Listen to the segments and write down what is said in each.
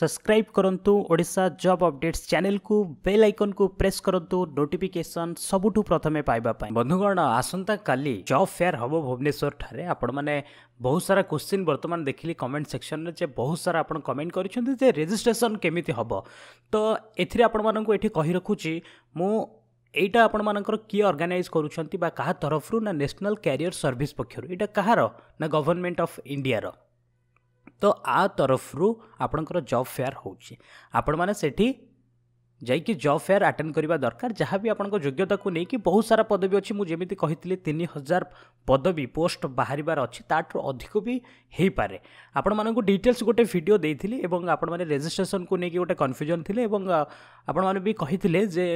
subscribe करूँ ओडा जब अपडेट्स चैनल को बेल आइकन को प्रेस करूँ नोटिफिकेसन सबुठ प्रथम पाइबा बंधुगण आसंता का जब फेयर हम भुवनेश्वर ठारे आपण मैंने बहुत सारा क्वेश्चन बर्तमान देखिली कमेंट सेक्शन में जे बहुत सारा आप कमेंट कर केमी हम तो ये आपण ये कही रखुच्छी मु ଏଇଟା ଆପଣମାନଙ୍କର କିଏ ଅର୍ଗାନାଇଜ୍ କରୁଛନ୍ତି ବା କାହା ତରଫରୁ ନା ନ୍ୟାସନାଲ୍ କ୍ୟାରିୟର ସର୍ଭିସ୍ ପକ୍ଷରୁ ଏଇଟା କାହାର ନା ଗଭର୍ଣ୍ଣମେଣ୍ଟ ଅଫ୍ ଇଣ୍ଡିଆର ତ ଆ ତରଫରୁ ଆପଣଙ୍କର ଜବ୍ ଫେୟାର୍ ହେଉଛି ଆପଣମାନେ ସେଠି ଯାଇକି ଜବ୍ ଫେୟାର୍ ଆଟେଣ୍ଡ କରିବା ଦରକାର ଯାହା ବି ଆପଣଙ୍କ ଯୋଗ୍ୟତାକୁ ନେଇକି ବହୁତ ସାରା ପଦବୀ ଅଛି ମୁଁ ଯେମିତି କହିଥିଲି ତିନି ହଜାର ପଦବୀ ପୋଷ୍ଟ ବାହାରିବାର ଅଛି ତାଠାରୁ ଅଧିକ ବି ହେଇପାରେ ଆପଣମାନଙ୍କୁ ଡିଟେଲ୍ସ ଗୋଟେ ଭିଡ଼ିଓ ଦେଇଥିଲି ଏବଂ ଆପଣମାନେ ରେଜିଷ୍ଟ୍ରେସନକୁ ନେଇକି ଗୋଟେ କନଫ୍ୟୁଜନ୍ ଥିଲେ ଏବଂ ଆପଣମାନେ ବି କହିଥିଲେ ଯେ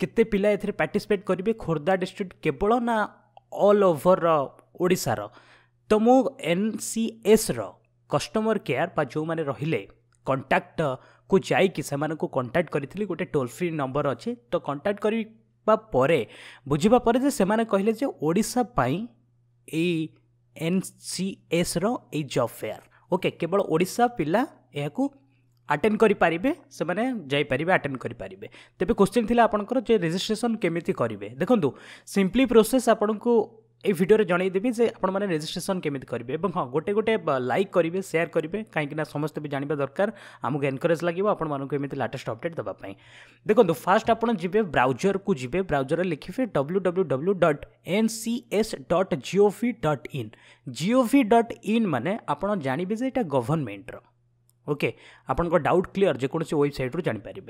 କେତେ ପିଲା ଏଥିରେ ପାର୍ଟିସିପେଟ୍ କରିବେ ଖୋର୍ଦ୍ଧା ଡିଷ୍ଟ୍ରିକ୍ଟ କେବଳ ନା ଅଲ୍ ଓଭର ଓଡ଼ିଶାର ତ ମୁଁ ଏନ୍ କଷ୍ଟମର କେୟାର ବା ଯେଉଁମାନେ ରହିଲେ କଣ୍ଟାକ୍ଟକୁ ଯାଇକି ସେମାନଙ୍କୁ କଣ୍ଟାକ୍ଟ କରିଥିଲି ଗୋଟେ ଟୋଲ୍ ଫ୍ରି ନମ୍ବର ଅଛି ତ କଣ୍ଟାକ୍ଟ କରିବା ପରେ ବୁଝିବା ପରେ ଯେ ସେମାନେ କହିଲେ ଯେ ଓଡ଼ିଶା ପାଇଁ ଏଇ ଏନ୍ସିଏସ୍ର ଏଇ ଜବ୍ ଫେୟାର ଓକେ କେବଳ ଓଡ଼ିଶା ପିଲା ଏହାକୁ ଆଟେଣ୍ଡ କରିପାରିବେ ସେମାନେ ଯାଇପାରିବେ ଆଟେଣ୍ଡ କରିପାରିବେ ତେବେ କୋଶ୍ଚିନ୍ ଥିଲା ଆପଣଙ୍କର ଯେ ରେଜିଷ୍ଟ୍ରେସନ୍ କେମିତି କରିବେ ଦେଖନ୍ତୁ ସିମ୍ପଲି ପ୍ରୋସେସ୍ ଆପଣଙ୍କୁ এই ভিডিওরে জনাইদেবি যে আপনার রেজিষ্ট্রেসন কেমি করবে এবং হ্যাঁ গোটে গোটে লাইক করবে সেয়ার করবে কিনা সমস্ত বি জাঁয়া দরকার আমি এনকরেজ লাগবে আপনার এমনি লাটেস্ট অপডেট দেওয়া দেখুন ফার্স্ট আপনার যাবে ব্রাউজর কু যাবে ব্রাউজরে লিখবে W W W dot N C S dot gov dot in gov dot in মানে আপনার জাঁবে যে এটা গভর্নমেন্টর ওকে আপনার ডাউট ক্লিয়ার যেকোন ওয়েবসাইট্রু জাঁপারে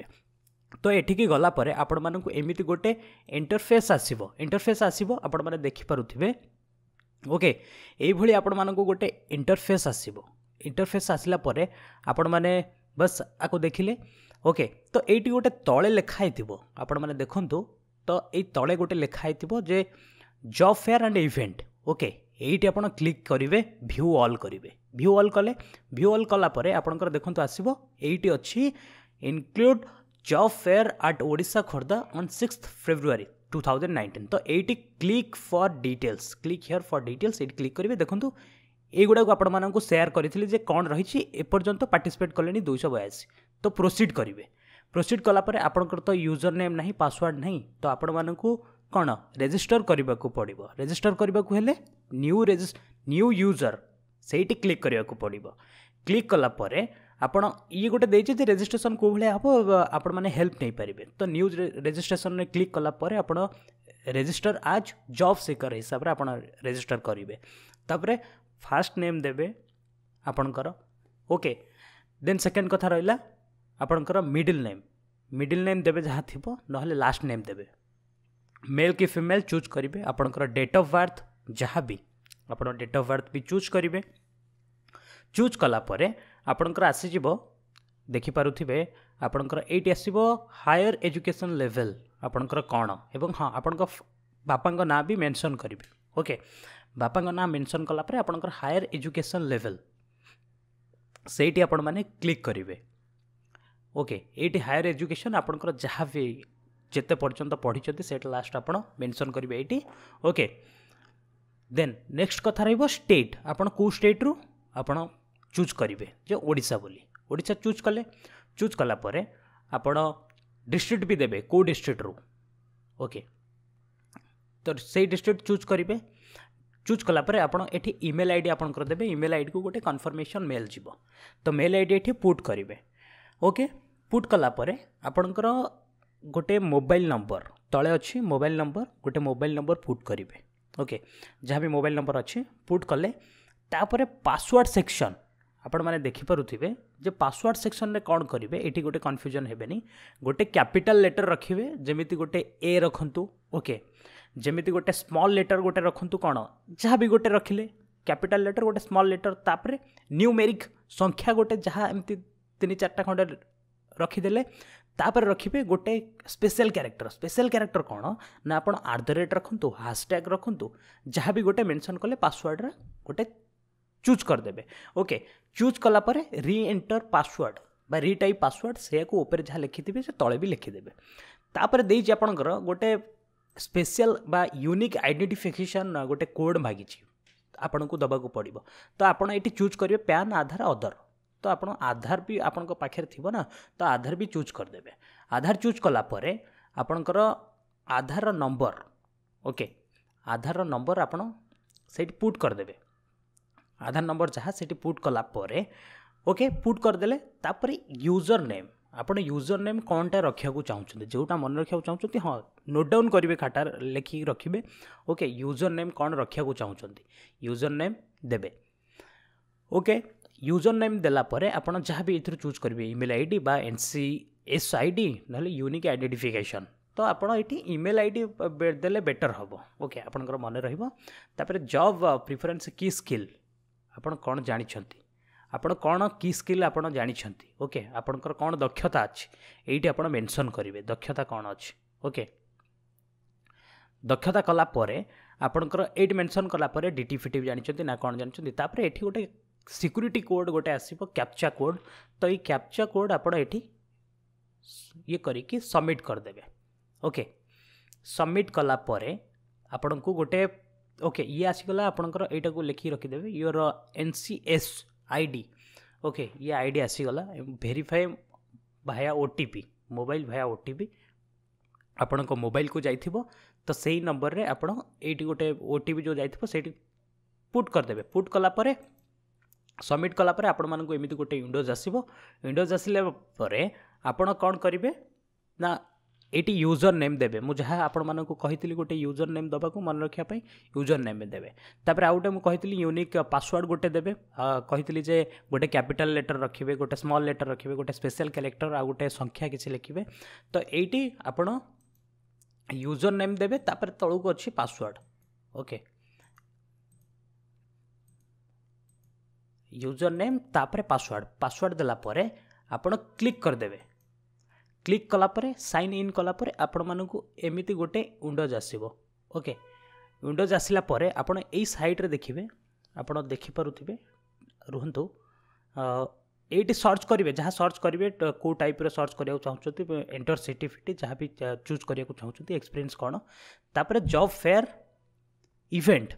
ତ ଏଠିକି ଗଲା ପରେ ଆପଣମାନଙ୍କୁ ଏମିତି ଗୋଟେ ଇଣ୍ଟରଫେସ୍ ଆସିବ ଇଣ୍ଟରଫେସ୍ ଆସିବ ଆପଣମାନେ ଦେଖିପାରୁଥିବେ ଓକେ ଏଇଭଳି ଆପଣମାନଙ୍କୁ ଗୋଟେ ଇଣ୍ଟରଫେସ୍ ଆସିବ ଇଣ୍ଟରଫେସ୍ ଆସିଲା ପରେ ଆପଣମାନେ ବସ୍ ଆକୁ ଦେଖିଲେ ଓକେ ତ ଏଇଠି ଗୋଟେ ତଳେ ଲେଖା ହେଇଥିବ ଆପଣମାନେ ଦେଖନ୍ତୁ ତ ଏଇ ତଳେ ଗୋଟେ ଲେଖା ହେଇଥିବ ଯେ job fair and event okay এইটি আপনার ক্লিক করবে ভিউ অল করবে ভিউ অল কলে ভিউ অল কলা পরে আপনার দেখুন আসব এইটি অছি ইনক্লুড जब फेयर आट ओडा Khordha on six February two thousand 2019 तो ये click for details click here for details ये क्लिक करेंगे देखो युवाक सेयार करी कौन रही एपर्तंत पार्टिसपेट कले दुई बयासी तो प्रोसीड करेंगे प्रोसीड कलापर आप तो यूजर नेम ना पासवर्ड ना तो आपण मैं कौन रेजिस्टर करने को पड़ो रेजिस्टर करने को न्यू यूजर से क्लिक करने को पड़ क्लिक कलापर ଆପଣ ଇଏ ଗୋଟେ ଦେଇଛି ଯେ ରେଜିଷ୍ଟ୍ରେସନ୍ କେଉଁ ଭଳିଆ ହେବ ଆପଣମାନେ ହେଲ୍ପ ନେଇପାରିବେ ତ ନ୍ୟୁଜ୍ ରେଜିଷ୍ଟ୍ରେସନ୍ରେ କ୍ଲିକ୍ କଲା ପରେ ଆପଣ ରେଜିଷ୍ଟର ଆଜ୍ ଜବ୍ ସିକର ହିସାବରେ ଆପଣ ରେଜିଷ୍ଟର କରିବେ ତାପରେ ଫାଷ୍ଟ ନେମ୍ ଦେବେ ଆପଣଙ୍କର ଓକେ ଦେନ୍ ସେକେଣ୍ଡ କଥା ରହିଲା ଆପଣଙ୍କର ମିଡ଼ିଲ୍ ନେମ୍ ମିଡ଼ିଲ୍ ନେମ୍ ଦେବେ ଯାହା ଥିବ ନହେଲେ ଲାଷ୍ଟ ନେମ୍ ଦେବେ ମେଲ୍ କି ଫିମେଲ୍ ଚୁଜ୍ କରିବେ ଆପଣଙ୍କର ଡେଟ୍ ଅଫ୍ ବାର୍ଥ ଯାହା ବି ଆପଣ ଡେଟ୍ ଅଫ୍ ବାର୍ଥ ବି ଚୁଜ୍ କରିବେ ଚୁଜ୍ କଲା ପରେ ଆପଣଙ୍କର ଆସିଯିବ ଦେଖିପାରୁଥିବେ ଆପଣଙ୍କର ଏଇଠି ଆସିବ ହାୟର ଏଜୁକେସନ୍ ଲେଭେଲ ଆପଣଙ୍କର କ'ଣ ଏବଂ ହଁ ଆପଣଙ୍କ ବାପାଙ୍କ ନାଁ ବି ମେନସନ୍ କରିବେ ଓକେ ବାପାଙ୍କ ନାଁ ମେନସନ୍ କଲା ପରେ ଆପଣଙ୍କର ହାୟର ଏଜୁକେସନ୍ ଲେଭେଲ ସେଇଠି ଆପଣମାନେ କ୍ଲିକ୍ କରିବେ ଓକେ ଏଇଠି ହାୟର ଏଜୁକେସନ୍ ଆପଣଙ୍କର ଯାହା ବି ଯେତେ ପର୍ଯ୍ୟନ୍ତ ପଢ଼ିଛନ୍ତି ସେଇଟା ଲାଷ୍ଟ ଆପଣ ମେନସନ୍ କରିବେ ଏଇଠି ଓକେ ଦେନ୍ ନେକ୍ସଟ କଥା ରହିବ ଷ୍ଟେଟ୍ ଆପଣ କେଉଁ ଷ୍ଟେଟ୍ରୁ ଆପଣ ଚୁଜ୍ କରିବେ ଯେ ଓଡ଼ିଶା ବୋଲି ଓଡ଼ିଶା ଚୁଜ୍ କଲେ ଚୁଜ୍ କଲା ପରେ ଆପଣ ଡିଷ୍ଟ୍ରିକ୍ଟ ବି ଦେବେ କେଉଁ ଡିଷ୍ଟ୍ରିକ୍ଟରୁ ଓକେ ତ ସେଇ ଡିଷ୍ଟ୍ରିକ୍ଟ ଚୁଜ୍ କରିବେ ଚୁଜ୍ କଲା ପରେ ଆପଣ ଏଠି ଇମେଲ୍ ଆଇ ଡ଼ି ଆପଣଙ୍କର ଦେବେ ଇମେଲ୍ ଆଇଡ଼ିକୁ ଗୋଟେ କନଫର୍ମେସନ୍ ମେଲ୍ ଯିବ ତ ମେଲ୍ ଆଇ ଡ଼ି ଏଠି ପୁଟ୍ କରିବେ ଓକେ ପୁଟ୍ କଲା ପରେ ଆପଣଙ୍କର ଗୋଟେ ମୋବାଇଲ୍ ନମ୍ବର ତଳେ ଅଛି ମୋବାଇଲ୍ ନମ୍ବର ଗୋଟେ ମୋବାଇଲ୍ ନମ୍ବର ପୁଟ୍ କରିବେ ଓକେ ଯାହା ବି ମୋବାଇଲ୍ ନମ୍ବର ଅଛି ପୁଟ୍ କଲେ ତାପରେ ପାସୱାର୍ଡ଼ ସେକ୍ସନ୍ ଆପଣମାନେ ଦେଖିପାରୁଥିବେ ଯେ ପାସୱାର୍ଡ଼ ସେକ୍ସନ୍ରେ କ'ଣ କରିବେ ଏଠି ଗୋଟେ କନଫ୍ୟୁଜନ୍ ହେବେନି ଗୋଟେ କ୍ୟାପିଟାଲ୍ ଲେଟର୍ ରଖିବେ ଯେମିତି ଗୋଟେ ଏ ରଖନ୍ତୁ ଓକେ ଯେମିତି ଗୋଟେ ସ୍ମଲ୍ ଲେଟର୍ ଗୋଟେ ରଖନ୍ତୁ କ'ଣ ଯାହା ବି ଗୋଟେ ରଖିଲେ କ୍ୟାପିଟାଲ୍ ଲେଟର୍ ଗୋଟେ ସ୍ମଲ୍ ଲେଟର୍ ତାପରେ ନ୍ୟୁ ମେରିକ୍ ସଂଖ୍ୟା ଗୋଟେ ଯାହା ଏମିତି ତିନି ଚାରିଟା ଖଣ୍ଡେ ରଖିଦେଲେ ତାପରେ ରଖିବେ ଗୋଟେ ସ୍ପେଶାଲ୍ କ୍ୟାରେକ୍ଟର ସ୍ପେଶାଲ୍ କ୍ୟାରେକ୍ଟର କ'ଣ ନା ଆପଣ ଆଟ୍ ଦ ରେଟ୍ ରଖନ୍ତୁ ହାସ୍ଟ୍ୟାଗ୍ ରଖନ୍ତୁ ଯାହା ବି ଗୋଟେ ମେନସନ୍ କଲେ ପାସୱାର୍ଡ଼ରେ ଗୋଟେ চুଜ୍ କରିଦେବେ ଓକେ ଚୁଜ୍ କଲା ପରେ ରି ଏଣ୍ଟର ପାସୱାର୍ଡ଼ ବା ରିଟାଇପ୍ ପାସୱାର୍ଡ଼ ସେଇଆକୁ ଉପରେ ଯାହା ଲେଖିଥିବେ ସେ ତଳେ ବି ଲେଖିଦେବେ ତାପରେ ଦେଇଛି ଆପଣଙ୍କର ଗୋଟେ ସ୍ପେଶିଆଲ୍ ବା ୟୁନିକ୍ ଆଇଡେଣ୍ଟିଫିକେସନ୍ ଗୋଟେ କୋଡ଼୍ ମାଗିଛି ଆପଣଙ୍କୁ ଦେବାକୁ ପଡ଼ିବ ତ ଆପଣ ଏଠି ଚୁଜ୍ କରିବେ ପ୍ୟାନ୍ ଆଧାର ଅଦର ତ ଆପଣ ଆଧାର ବି ଆପଣଙ୍କ ପାଖରେ ଥିବ ନା ତ ଆଧାର ବି ଚୁଜ୍ କରିଦେବେ ଆଧାର ଚୁଜ୍ କଲା ପରେ ଆପଣଙ୍କର Aadhaar number okay Aadhaar number ଆପଣ ସେଇଠି ପୁଟ୍ କରିଦେବେ आधार नंबर जहाँ से पुट कलापर ओके पुट करदे तापर यूजर नेम ଆପଣ ୟୁଜର୍ ନେମ୍ କ'ଣଟା ରଖିବାକୁ ଚାହୁଁଛନ୍ତି ଯେଉଁଟା ମନେ ରଖିବାକୁ ଚାହୁଁଛନ୍ତି ହଁ ନୋଟ୍ ଡାଉନ୍ କରିବେ ଖାତା ଲେଖିକି ରଖିବେ ଓକେ ୟୁଜର୍ ନେମ୍ କ'ଣ ରଖିବାକୁ ଚାହୁଁଛନ୍ତି ୟୁଜର୍ ନେମ୍ ଦେବେ ଓକେ ୟୁଜର୍ ନେମ୍ ଦେଲା ପରେ ଆପଣ ଯାହା ବି ଏଥିରୁ ଚୁଜ୍ କରିବେ ଇମେଲ୍ ଆଇ ଡ଼ି ବା N C S I D ନହେଲେ ୟୁନିକ୍ ଆଇଡେଣ୍ଟିଫିକେସନ୍ ତ ଆପଣ ଏଠି ଇମେଲ୍ ଆଇ ଡ଼ି ଦେଲେ ବେଟର୍ ହେବ ଓକେ ଆପଣଙ୍କର ମନେ ରହିବ ତାପରେ ଜବ୍ ପ୍ରିଫରେନ୍ସ କି ସ୍କିଲ୍ ଆପଣ କ'ଣ ଜାଣିଛନ୍ତି ଆପଣ କ'ଣ କି ସ୍କିଲ୍ ଆପଣ ଜାଣିଛନ୍ତି ଓକେ ଆପଣଙ୍କର କ'ଣ ଦକ୍ଷତା ଅଛି ଏଇଠି ଆପଣ ମେନସନ୍ କରିବେ ଦକ୍ଷତା କ'ଣ ଅଛି ଓକେ ଦକ୍ଷତା କଲା ପରେ ଆପଣଙ୍କର ଏଇଠି ମେନସନ୍ କଲା ପରେ ଡିଟି ଫିଟି ଜାଣିଛନ୍ତି ନା କ'ଣ ଜାଣିଛନ୍ତି ତାପରେ ଏଠି ଗୋଟେ ସିକ୍ୟୁରିଟି କୋଡ଼୍ ଗୋଟେ ଆସିବ କ୍ୟାପ୍ଚା କୋଡ଼୍ ତ ଏଇ କ୍ୟାପ୍ଚା କୋଡ଼୍ ଆପଣ ଏଠି ଇଏ କରିକି ସବମିଟ୍ କରିଦେବେ ଓକେ ସବମିଟ୍ କଲା ଆପଣଙ୍କୁ ଗୋଟେ ଓକେ ଇଏ ଆସିଗଲା ଆପଣଙ୍କର ଏଇଟାକୁ ଲେଖିକି ରଖିଦେବେ your N C S I D okay ଇଏ ଆଇ ଡ଼ି ଆସିଗଲା verify via O T P mobile via O T P ଆପଣଙ୍କ ମୋବାଇଲକୁ ଯାଇଥିବ ତ ସେଇ ନମ୍ବରରେ ଆପଣ ଏଇଠି ଗୋଟେ ଓ ଟି ପି ଯେଉଁ ଯାଇଥିବ ସେଇଠି ପୁଟ୍ କରିଦେବେ ପୁଟ୍ କଲା ପରେ ସବମିଟ୍ କଲା ପରେ ଆପଣମାନଙ୍କୁ ଏମିତି ଗୋଟେ ୱିଣ୍ଡୋଜ୍ ଆସିବ ୱିଣ୍ଡୋଜ୍ ଆସିଲା ପରେ ଆପଣ କ'ଣ କରିବେ ନା ଏଇଠି ୟୁଜର୍ ନେମ୍ ଦେବେ ମୁଁ ଯାହା ଆପଣମାନଙ୍କୁ କହିଥିଲି ଗୋଟେ ୟୁଜର୍ ନେମ୍ ଦେବାକୁ ମନେ ରଖିବା ପାଇଁ ୟୁଜର୍ ନେମ୍ ଦେବେ ତାପରେ ଆଉ ଗୋଟେ ମୁଁ କହିଥିଲି ୟୁନିକ୍ ପାସୱାର୍ଡ଼ ଗୋଟେ ଦେବେ କହିଥିଲି ଯେ ଗୋଟେ କ୍ୟାପିଟାଲ୍ ଲେଟର୍ ରଖିବେ ଗୋଟେ ସ୍ମଲ୍ ଲେଟର୍ ରଖିବେ ଗୋଟେ ସ୍ପେଶାଲ୍ କ୍ୟାରେକ୍ଟର୍ ଆଉ ଗୋଟେ ସଂଖ୍ୟା କିଛି ଲେଖିବେ ତ ଏଇଠି ଆପଣ ୟୁଜର୍ ନେମ୍ ଦେବେ ତାପରେ ତଳକୁ ଅଛି ପାସୱାର୍ଡ଼ ଓକେ ୟୁଜର୍ ନେମ୍ ତାପରେ ପାସୱାର୍ଡ଼ ପାସୱାର୍ଡ଼ ଦେଲା ପରେ ଆପଣ କ୍ଲିକ୍ କରିଦେବେ ক্লিক কলাপরে সাইন ইନ୍ কলাপরে ଆପଣମାନଙ୍କୁ ଏମିତି ଗୋଟେ ୱିଣ୍ଡୋଜ୍ ଆସିବ ଓକେ ୱିଣ୍ଡୋଜ୍ ଆସିଲା ପରେ ଆପଣ ଏଇ ସାଇଟ୍ରେ ଦେଖିବେ ଆପଣ ଦେଖିପାରୁଥିବେ ରୁହନ୍ତୁ ଏଇଠି ସର୍ଚ୍ଚ କରିବେ ଯାହା ସର୍ଚ୍ଚ କରିବେ କେଉଁ ଟାଇପ୍ର ସର୍ଚ୍ଚ କରିବାକୁ ଚାହୁଁଛନ୍ତି ଏଣ୍ଟର୍ ସିଟି ଫିଟି ଯାହା ବି ଚୁଜ୍ କରିବାକୁ ଚାହୁଁଛନ୍ତି ଏକ୍ସପିରିଏନ୍ସ କ'ଣ ତାପରେ ଜବ୍ ଫେୟାର ଇଭେଣ୍ଟ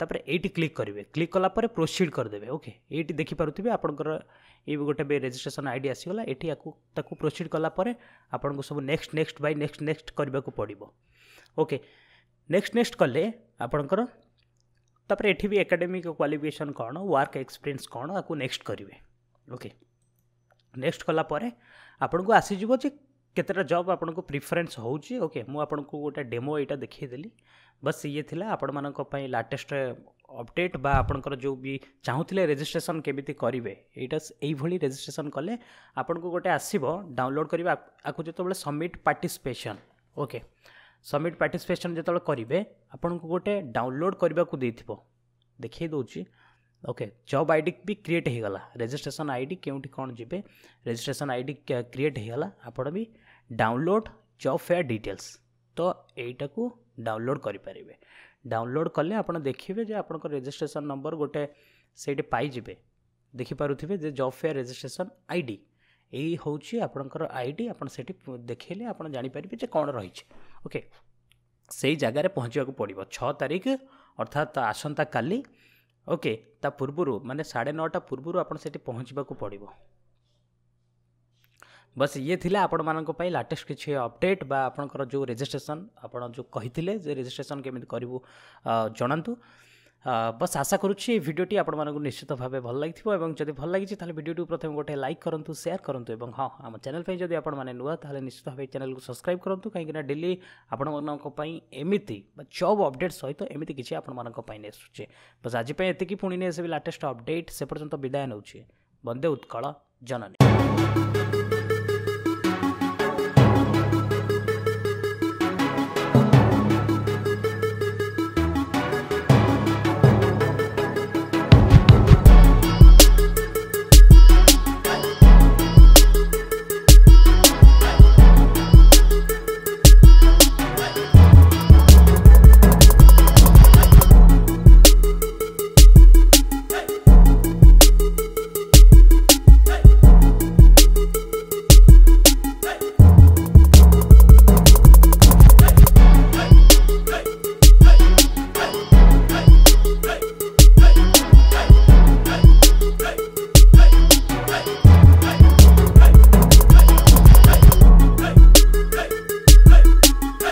तापर ये क्लिक करेंगे क्लिक कला प्रोसीड करदे ओके ये देखिपे आप गोटे भी रेजिट्रेसन आई डी आसगला ये प्रोसीड कलापर आपन को सब नेक्स्ट नेक्स्ट बै नेक्स्ट नेक्स्ट करने को पड़ो ओके नेक्स्ट नेक्स्ट कले आपणकर तापर ये भी एकाडेमिक क्वाफिकेसन कौन वर्क एक्सपीरियंस कौन आपको नेक्स्ट करेंगे ओके नेक्स्ट कलापर आपन को आसीजे केतटा जब आपको प्रिफरेन्स होके मुझे गोटे डेमो यहाँ देखेदेली बस ये थिला ଆପଣମାନଙ୍କ ପାଇଁ ଲାଟେଷ୍ଟ ଅପଡ଼େଟ୍ ବା ଆପଣଙ୍କର ଯେଉଁ ବି ଚାହୁଁଥିଲେ ରେଜିଷ୍ଟ୍ରେସନ୍ କେମିତି କରିବେ ଏଇଟା ଏଇଭଳି ରେଜିଷ୍ଟ୍ରେସନ୍ କଲେ ଆପଣଙ୍କୁ ଗୋଟେ ଆସିବ ଡାଉନଲୋଡ଼୍ କରିବେ ଆକୁ ଯେତେବେଳେ submit participation okay submit participation ଯେତେବେଳେ କରିବେ ଆପଣଙ୍କୁ ଗୋଟେ ଡାଉନଲୋଡ଼୍ କରିବାକୁ ଦେଇଥିବ ଦେଖାଇ ଦେଉଛି ଓକେ ଜବ୍ ଆଇ ଡ଼ି ବି କ୍ରିଏଟ୍ ହୋଇଗଲା ରେଜିଷ୍ଟ୍ରେସନ୍ ଆଇ ଡ଼ି କେଉଁଠି କ'ଣ ଯିବେ ରେଜିଷ୍ଟ୍ରେସନ୍ ଆଇ ଡ଼ି କ୍ରିଏଟ୍ ହୋଇଗଲା ଆପଣ ବି ଡାଉନଲୋଡ଼୍ ଜବ୍ ଫେୟାର ଡିଟେଲ୍ସ ତ ଏଇଟାକୁ ଡାଉନଲୋଡ଼୍ କରିପାରିବେ ଡାଉନଲୋଡ଼୍ କଲେ ଆପଣ ଦେଖିବେ ଯେ ଆପଣଙ୍କ ରେଜିଷ୍ଟ୍ରେସନ୍ ନମ୍ବର ଗୋଟେ ସେଇଠି ପାଇଯିବେ ଦେଖିପାରୁଥିବେ ଯେ job fair registration I D ଏଇ ହେଉଛି ଆପଣଙ୍କର ଆଇ ଡି ଆପଣ ସେଠି ଦେଖେଇଲେ ଆପଣ ଜାଣିପାରିବେ ଯେ କ'ଣ ରହିଛି ଓକେ ସେଇ ଜାଗାରେ ପହଞ୍ଚିବାକୁ ପଡ଼ିବ ଛଅ ତାରିଖ ଅର୍ଥାତ୍ ଆସନ୍ତାକାଲି ଓକେ ତା ପୂର୍ବରୁ ମାନେ ସାଢ଼େ ନଅଟା ପୂର୍ବରୁ ଆପଣ ସେଠି ପହଞ୍ଚିବାକୁ ପଡ଼ିବ बस ये थिला ଆପଣମାନଙ୍କ ପାଇଁ ଲାଟେଷ୍ଟ କିଛି ଅପଡେଟ୍ ବା ଆପଣଙ୍କର ଯେଉଁ ରେଜିଷ୍ଟ୍ରେସନ୍ ଆପଣ ଯେଉଁ କହିଥିଲେ ଯେ ରେଜିଷ୍ଟ୍ରେସନ୍ କେମିତି କରିବୁ ଜଣାନ୍ତୁ ବସ୍ ଆଶା କରୁଛି ଏ ଭିଡ଼ିଓଟି ଆପଣମାନଙ୍କୁ ନିଶ୍ଚିତ ଭାବେ ଭଲ ଲାଗିଥିବ ଏବଂ ଯଦି ଭଲ ଲାଗିଛି ତାହେଲେ ଭିଡ଼ିଓଟିକୁ ପ୍ରଥମେ ଗୋଟେ ଲାଇକ୍ କରନ୍ତୁ ସେୟାର କରନ୍ତୁ ଏବଂ ହଁ ଆମ ଚ୍ୟାନେଲ୍ ପାଇଁ ଯଦି ଆପଣମାନେ ନୂଆ ତାହେଲେ ନିଶ୍ଚିତ ଭାବେ ଚ୍ୟାନେଲ୍କୁ ସବସ୍କ୍ରାଇବ୍ କରନ୍ତୁ କାହିଁକିନା ଡେଲି ଆପଣମାନଙ୍କ ପାଇଁ ଏମିତି ବା ଜବ୍ ଅପଡେଟ୍ ସହିତ ଏମିତି କିଛି ଆପଣମାନଙ୍କ ପାଇଁ ନେସୁଛି ବସ୍ ଆଜି ପାଇଁ ଏତିକି ପୁଣି ନେଇ ଆସିବି ଲାଟେଷ୍ଟ ଅପଡେଟ୍ ସେ ପର୍ଯ୍ୟନ୍ତ ବିଦାୟ ନେଉଛି ବନ୍ଦେ ଉତ୍କଳ ଜନନୀ